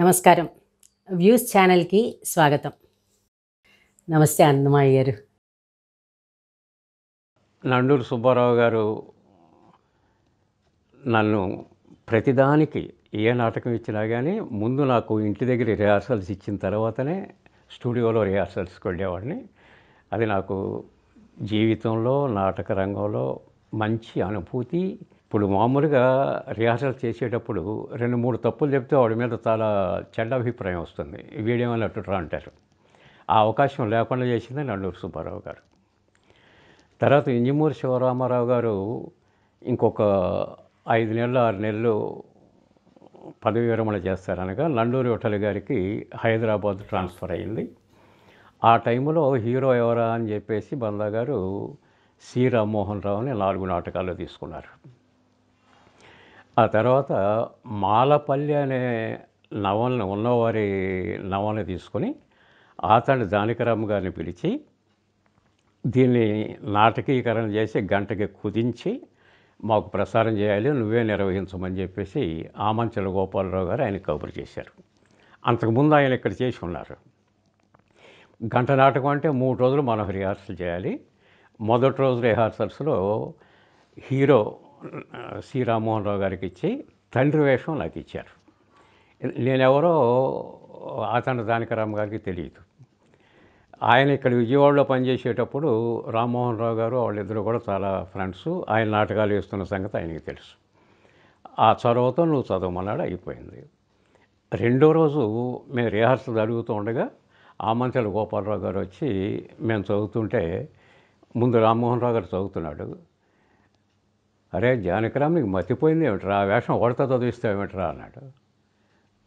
నమస్కారం వ్యూస్ ఛానల్కి స్వాగతం నమస్తే అన్నమా అయ్యారు నండూరు సుబ్బారావు గారు నన్ను ప్రతిదానికి ఏ నాటకం ఇచ్చినా కానీ ముందు నాకు ఇంటి దగ్గర రిహార్సల్స్ ఇచ్చిన తర్వాతనే స్టూడియోలో రిహార్సల్స్కి వెళ్ళేవాడిని అది నాకు జీవితంలో నాటక రంగంలో మంచి అనుభూతి ఇప్పుడు మామూలుగా రిహార్సల్ చేసేటప్పుడు రెండు మూడు తప్పులు చెప్తే వాడి మీద చాలా చెడ్డ అభిప్రాయం వస్తుంది వీడియో అని అట్టుట్రా అంటారు ఆ అవకాశం లేకుండా చేసింది నల్లూరు సుబ్బారావు గారు తర్వాత ఇంజమూరి శివరామారావు గారు ఇంకొక ఐదు నెలలు ఆరు నెలలు పదవి విరమణ చేస్తారనగా నండూరి ఒటలి గారికి హైదరాబాద్ ట్రాన్స్ఫర్ అయింది ఆ టైంలో హీరో ఎవరా అని చెప్పేసి బందా గారు సి రామ్మోహన్ రావుని నాలుగు నాటకాలు తీసుకున్నారు ఆ తర్వాత మాలపల్లి అనే నవలను ఉన్నవారి నవల్ని తీసుకొని ఆతని దానికరమ్మ గారిని పిలిచి దీన్ని నాటకీకరణ చేసి గంటకి కుదించి మాకు ప్రసారం చేయాలి నువ్వే నిర్వహించమని చెప్పేసి ఆమంచల గోపాలరావు గారు ఆయన కబురు చేశారు అంతకుముందు ఆయన ఇక్కడ చేసి ఉన్నారు గంట నాటకం అంటే మూడు రోజులు మనం రిహార్సల్ చేయాలి మొదటి రోజు రిహార్సల్స్లో హీరో సి రామ్మోహన్ రావు గారికి ఇచ్చి తండ్రి వేషం నాకు ఇచ్చారు నేనెవరో దానికి దానకరామ్ గారికి తెలియదు ఆయన ఇక్కడ విజయవాడలో పనిచేసేటప్పుడు రామ్మోహన్ రావు గారు వాళ్ళిద్దరూ కూడా చాలా ఫ్రెండ్స్ ఆయన నాటకాలు వేస్తున్న సంగతి ఆయనకి తెలుసు ఆ చదువుతో నువ్వు చదవమన్నాడు అయిపోయింది రెండో రోజు మేము రిహార్సల్ జరుగుతూ ఉండగా ఆమంచల గోపాలరావు గారు వచ్చి మేము చదువుతుంటే ముందు రామ్మోహన్ రావు గారు చదువుతున్నాడు అరే జానకిరామ్ నీకు మతిపోయింది ఏమిట్రా ఆ వేషం ఓడతా ఏమిట్రా అన్నాడు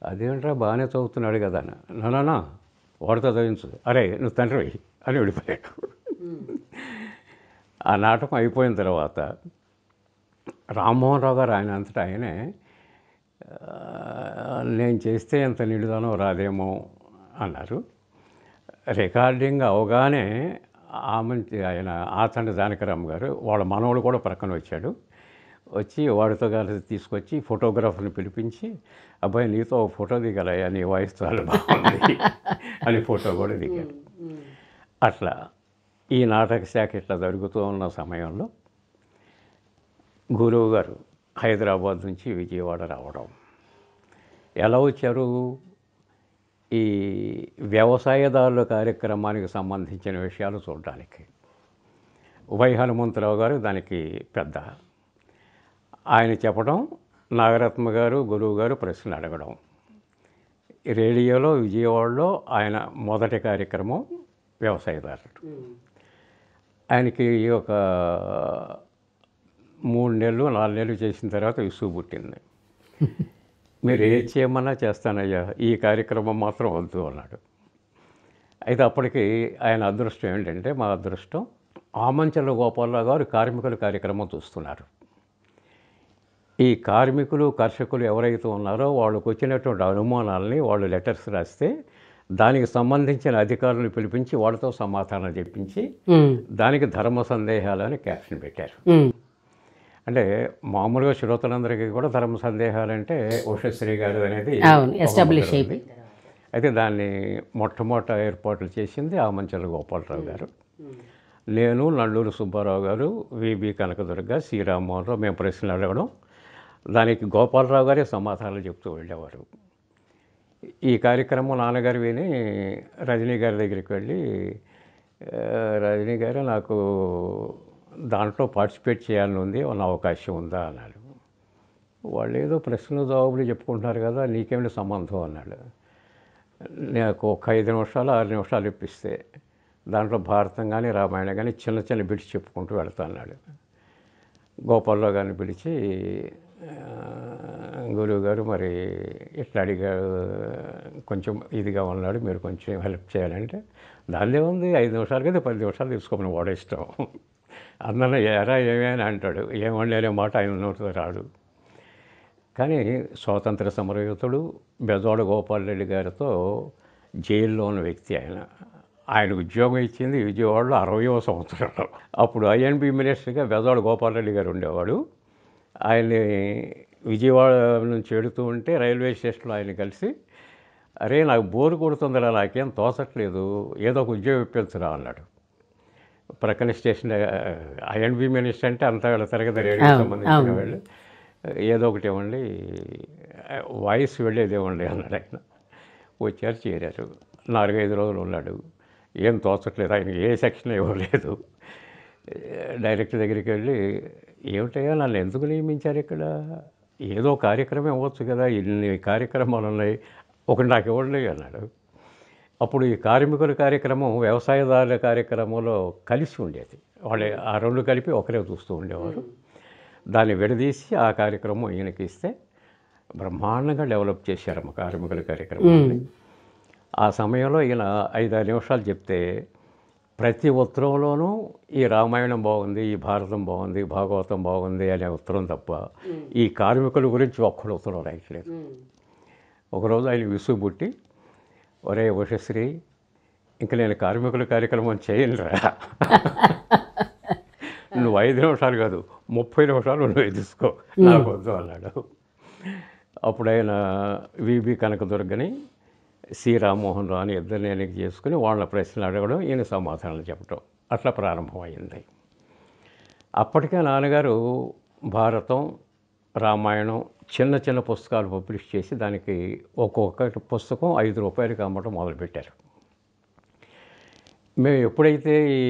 అదేమిట్రా బాగానే చదువుతున్నాడు కదా నానా ఓడతా చదివించు అరే నువ్వు తండ్రి అని వెళ్ళిపోయాడు ఆ నాటకం అయిపోయిన తర్వాత రామ్మోహన్ రావు గారు ఆయన అంతటా ఆయనే నేను చేస్తే ఎంత నిండుదానో రాదేమో అన్నారు రికార్డింగ్ అవగానే ఆమె ఆయన ఆతండ జానకరామ్ గారు వాళ్ళ మనవడు కూడా ప్రక్కన వచ్చాడు వచ్చి వాడితో కలిసి తీసుకొచ్చి ఫోటోగ్రాఫర్ని పిలిపించి అబ్బాయి నీతో ఫోటో దిగలయ్యా నీ వాయిస్ చాలా బాగుంది అని ఫోటో కూడా దిగాడు అట్లా ఈ నాటక శాఖ ఇట్లా జరుగుతూ ఉన్న సమయంలో గురువు గారు హైదరాబాద్ నుంచి విజయవాడ రావడం ఎలా వచ్చారు ఈ వ్యవసాయదారుల కార్యక్రమానికి సంబంధించిన విషయాలు చూడడానికి వై హనుమంతరావు గారు దానికి పెద్ద ఆయన చెప్పడం నాగరత్న గారు గురువు గారు ప్రశ్నలు అడగడం రేడియోలో విజయవాడలో ఆయన మొదటి కార్యక్రమం వ్యవసాయదారుడు ఆయనకి ఒక మూడు నెలలు నాలుగు నెలలు చేసిన తర్వాత ఇసుగు పుట్టింది మీరు ఏ చేయమన్నా చేస్తానయ్యా ఈ కార్యక్రమం మాత్రం వద్దు అన్నాడు అయితే అప్పటికి ఆయన అదృష్టం ఏంటంటే మా అదృష్టం ఆమంచల గోపాలరావు గారు కార్మికుల కార్యక్రమం చూస్తున్నారు ఈ కార్మికులు కర్షకులు ఎవరైతే ఉన్నారో వాళ్ళకు వచ్చినటువంటి అనుమానాలని వాళ్ళు లెటర్స్ రాస్తే దానికి సంబంధించిన అధికారులను పిలిపించి వాళ్ళతో సమాధానం చెప్పించి దానికి ధర్మ సందేహాలు అని క్యాప్షన్ పెట్టారు అంటే మామూలుగా శ్రోతలందరికీ కూడా ధర్మ సందేహాలు అంటే ఉషశ్రీ గారు అనేది ఎస్టాబ్లిష్ అయితే దాన్ని మొట్టమొదట ఏర్పాట్లు చేసింది ఆమంచల గోపాలరావు గారు నేను నల్లూరు సుబ్బారావు గారు విబి కనకదుర్గ శ్రీరామ్మోహన్ రావు మేము ప్రశ్నలు అడగడం దానికి గోపాలరావు గారే సమాధానాలు చెప్తూ వెళ్ళేవారు ఈ కార్యక్రమం నాన్నగారు విని రజనీ గారి దగ్గరికి వెళ్ళి రజనీ గారు నాకు దాంట్లో పార్టిసిపేట్ చేయాలని ఉంది ఉన్న అవకాశం ఉందా అన్నాడు వాళ్ళు ఏదో ప్రశ్నలు జవాబులు చెప్పుకుంటున్నారు కదా నీకేమిటి సంబంధం అన్నాడు నాకు ఒక ఐదు నిమిషాలు ఆరు నిమిషాలు ఇప్పిస్తే దాంట్లో భారతం కానీ రామాయణం కానీ చిన్న చిన్న బిట్స్ చెప్పుకుంటూ వెళ్తా అన్నాడు గోపాలరావు గారిని పిలిచి గురువు గారు మరి ఇట్లా అడిగాడు కొంచెం ఇదిగా ఉన్నాడు మీరు కొంచెం హెల్ప్ చేయాలంటే దాన్నే ఉంది ఐదు నిమిషాలు కదా పది నిమిషాలు తీసుకోమని కూడా ఇష్టం అందరూ ఎరా ఏమైనా అంటాడు ఏమండలే మాట ఆయన నోటితో రాడు కానీ స్వాతంత్ర సమరయుతుడు బెజోడ గోపాల్ రెడ్డి గారితో జైల్లో ఉన్న వ్యక్తి ఆయన ఆయన ఉద్యోగం ఇచ్చింది విజయవాడలో అరవయో సంవత్సరంలో అప్పుడు ఐఎన్బి మినిస్టర్గా వెదవాడు గోపాలరెడ్డి గారు ఉండేవాడు ఆయన్ని విజయవాడ నుంచి వెళుతూ ఉంటే రైల్వే స్టేషన్లో ఆయన కలిసి అరే నాకు బోరు కొడుతుందిరా నాకేం తోచట్లేదు ఏదో ఒక ఉద్యోగం ఇప్పించరా అన్నాడు ప్రక్కన స్టేషన్ ఐఎన్బి మినిస్టర్ అంటే అంత వీళ్ళ తరగతి రేడియోకి సంబంధించిన వాళ్ళు ఏదో ఒకటి ఇవ్వండి వాయిస్ వెళ్ళేది ఇవ్వండి అన్నాడు ఆయన వచ్చారు చేరారు నాలుగైదు రోజులు ఉన్నాడు ఏం తోచట్లేదు ఆయన ఏ సెక్షన్ ఇవ్వలేదు డైరెక్టర్ దగ్గరికి వెళ్ళి ఏమిటయ్యా నన్ను ఎందుకు నియమించారు ఇక్కడ ఏదో కార్యక్రమం ఇవ్వచ్చు కదా ఇన్ని కార్యక్రమాలు ఉన్నాయి ఒకటి నాకు ఇవ్వండి అన్నాడు అప్పుడు ఈ కార్మికుల కార్యక్రమం వ్యవసాయదారుల కార్యక్రమంలో కలిసి ఉండేది వాళ్ళు ఆ రెండు కలిపి ఒకరే చూస్తూ ఉండేవారు దాన్ని విడదీసి ఆ కార్యక్రమం ఈయనకి ఇస్తే బ్రహ్మాండంగా డెవలప్ చేశారు కార్మికుల కార్యక్రమం ఆ సమయంలో ఈయన ఐదు ఆరు నిమిషాలు చెప్తే ప్రతి ఉత్తరంలోనూ ఈ రామాయణం బాగుంది ఈ భారతం బాగుంది భాగవతం బాగుంది అనే ఉత్తరం తప్ప ఈ కార్మికుల గురించి ఒక్కడు ఉత్తరం రాయట్లేదు ఒకరోజు ఆయన విసుగుబుట్టి ఒరే వశశ్రీ ఇంక నేను కార్మికుల కార్యక్రమం చేయనురా నువ్వు ఐదు నిమిషాలు కాదు ముప్పై నిమిషాలు నువ్వు తీసుకో నాకు వద్దు అన్నాడు అప్పుడు ఆయన విబి కనకదుర్గని సి రామ్మోహన్ రావు అని ఇద్దరిని ఎన్నిక చేసుకుని వాళ్ళ ప్రశ్నలు అడగడం ఈయన సమాధానాలు చెప్పడం అట్లా ప్రారంభమైంది అప్పటికే నాన్నగారు భారతం రామాయణం చిన్న చిన్న పుస్తకాలు పబ్లిష్ చేసి దానికి ఒక్కొక్క పుస్తకం ఐదు రూపాయలకి అమ్మటం మొదలుపెట్టారు మేము ఎప్పుడైతే ఈ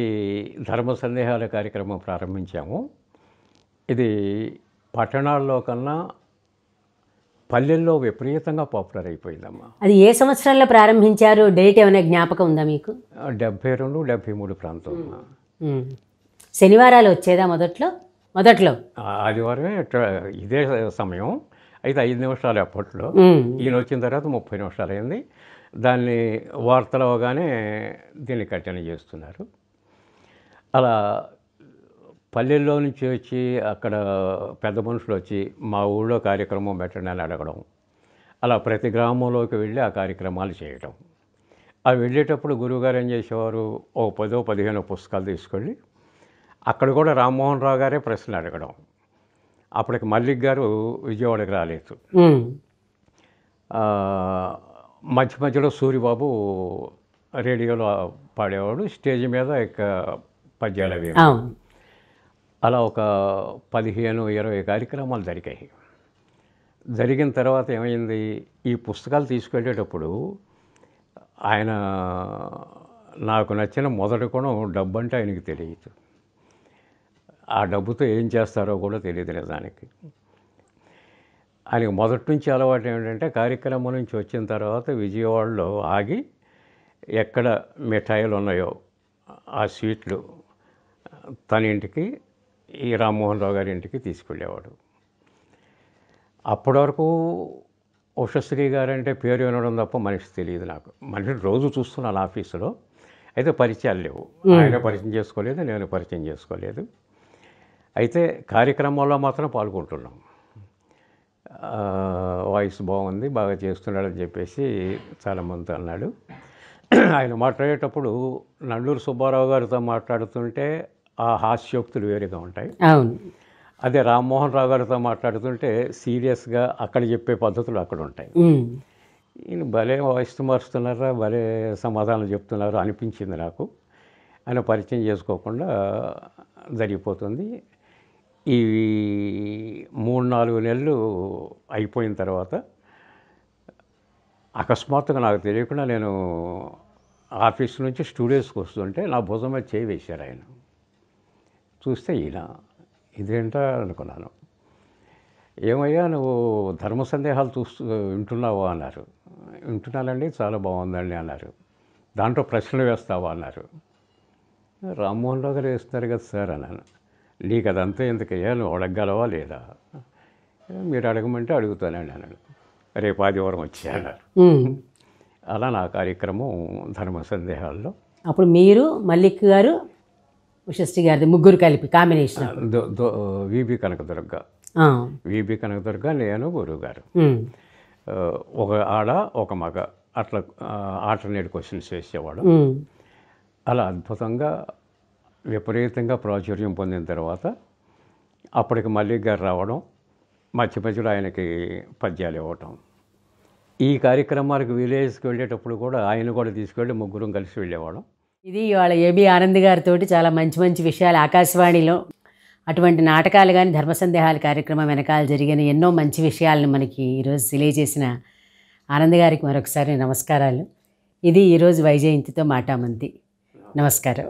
ధర్మ సందేహాల కార్యక్రమం ప్రారంభించామో ఇది పట్టణాల్లో కన్నా పల్లెల్లో విపరీతంగా పాపులర్ అయిపోయిందమ్మా అది ఏ సంవత్సరాల్లో ప్రారంభించారు డేట్ ఏమైనా జ్ఞాపకం ఉందా మీకు డెబ్బై రెండు డెబ్బై మూడు ప్రాంతం శనివారాలు వచ్చేదా మొదట్లో మొదట్లో ఆదివారమే ఇదే సమయం అయితే ఐదు నిమిషాలు అప్పట్లో ఈయన వచ్చిన తర్వాత ముప్పై నిమిషాలు అయింది దాన్ని వార్తలు అవగానే దీన్ని కఠిన చేస్తున్నారు అలా పల్లెల్లో నుంచి వచ్చి అక్కడ పెద్ద మనుషులు వచ్చి మా ఊళ్ళో కార్యక్రమం పెట్టండి అని అడగడం అలా ప్రతి గ్రామంలోకి వెళ్ళి ఆ కార్యక్రమాలు చేయటం అవి వెళ్ళేటప్పుడు గురువుగారు ఏం చేసేవారు ఓ పదో పదిహేను పుస్తకాలు తీసుకెళ్ళి అక్కడ కూడా రామ్మోహన్ రావు గారే ప్రశ్నలు అడగడం అప్పటికి మల్లిక్ గారు విజయవాడకి రాలేదు మధ్య మధ్యలో సూర్యబాబు రేడియోలో పాడేవాడు స్టేజ్ మీద ఇక పద్యాలు అవి అలా ఒక పదిహేను ఇరవై కార్యక్రమాలు జరిగాయి జరిగిన తర్వాత ఏమైంది ఈ పుస్తకాలు తీసుకెళ్ళేటప్పుడు ఆయన నాకు నచ్చిన మొదటి గుణం డబ్బు అంటే ఆయనకి తెలియదు ఆ డబ్బుతో ఏం చేస్తారో కూడా తెలియదు నిజానికి ఆయనకి మొదటి నుంచి అలవాటు ఏమిటంటే కార్యక్రమం నుంచి వచ్చిన తర్వాత విజయవాడలో ఆగి ఎక్కడ మిఠాయిలు ఉన్నాయో ఆ స్వీట్లు తన ఇంటికి ఈ రామ్మోహన్ రావు గారి ఇంటికి తీసుకెళ్ళేవాడు అప్పటి వరకు ఉషశ్రీ గారు అంటే పేరు వినడం తప్ప మనిషి తెలియదు నాకు మనిషి రోజు చూస్తున్నాను ఆఫీసులో అయితే పరిచయాలు లేవు ఆయన పరిచయం చేసుకోలేదు నేను పరిచయం చేసుకోలేదు అయితే కార్యక్రమాల్లో మాత్రం పాల్గొంటున్నాం వాయిస్ బాగుంది బాగా చేస్తున్నాడు అని చెప్పేసి చాలామంది అన్నాడు ఆయన మాట్లాడేటప్పుడు నండూరు సుబ్బారావు గారితో మాట్లాడుతుంటే ఆ హాస్యోక్తులు వేరేగా ఉంటాయి అవును అదే రామ్మోహన్ రావు గారితో మాట్లాడుతుంటే సీరియస్గా అక్కడ చెప్పే పద్ధతులు అక్కడ ఉంటాయి ఈయన భలే వాయిస్తూ మారుస్తున్నారా భలే సమాధానం చెప్తున్నారు అనిపించింది నాకు ఆయన పరిచయం చేసుకోకుండా జరిగిపోతుంది ఈ మూడు నాలుగు నెలలు అయిపోయిన తర్వాత అకస్మాత్తుగా నాకు తెలియకుండా నేను ఆఫీస్ నుంచి స్టూడియోస్కి వస్తుంటే నా భుజం మీద చేయి వేశారు ఆయన చూస్తే ఈయన ఇదేంటా అనుకున్నాను ఏమయ్యా నువ్వు ధర్మ సందేహాలు చూస్తూ వింటున్నావా అన్నారు వింటున్నానండి చాలా బాగుందండి అన్నారు దాంట్లో ప్రశ్నలు వేస్తావా అన్నారు రామ్మోహన్ రావు గారు వేస్తున్నారు కదా సార్ అన్నాను నీకు అదంతా ఎందుకయ్యా నువ్వు అడగలవా లేదా మీరు అడగమంటే అడుగుతానండి అన్నాడు రేపు ఆదివారం వచ్చి అన్నారు అలా నా కార్యక్రమం ధర్మ సందేహాల్లో అప్పుడు మీరు మల్లిక్ గారు ఉషశ్రీ గారిది ముగ్గురు కలిపి combination VB Kanakadurga VB Kanakadurga నేను గురువు గారు ఒక ఆడ ఒక మగ అట్లా ఆల్టర్నేట్ క్వశ్చన్స్ వేసేవాడు అలా అద్భుతంగా విపరీతంగా ప్రాచుర్యం పొందిన తర్వాత అప్పటికి మల్లిక్ గారు రావడం మధ్య మధ్యలో ఆయనకి పద్యాలు ఇవ్వటం ఈ కార్యక్రమాలకు విలేజ్కి వెళ్ళేటప్పుడు కూడా ఆయన కూడా తీసుకెళ్ళి ముగ్గురం కలిసి వెళ్ళేవాడు ఇది ఇవాళ ఏబి ఆనంద్ గారితో చాలా మంచి మంచి విషయాలు ఆకాశవాణిలో అటువంటి నాటకాలు కానీ ధర్మ సందేహాల కార్యక్రమం వెనకాల జరిగిన ఎన్నో మంచి విషయాలను మనకి ఈరోజు తెలియజేసిన ఆనంద్ గారికి మరొకసారి నమస్కారాలు ఇది ఈరోజు వైజయంతితో మాటామంది నమస్కారం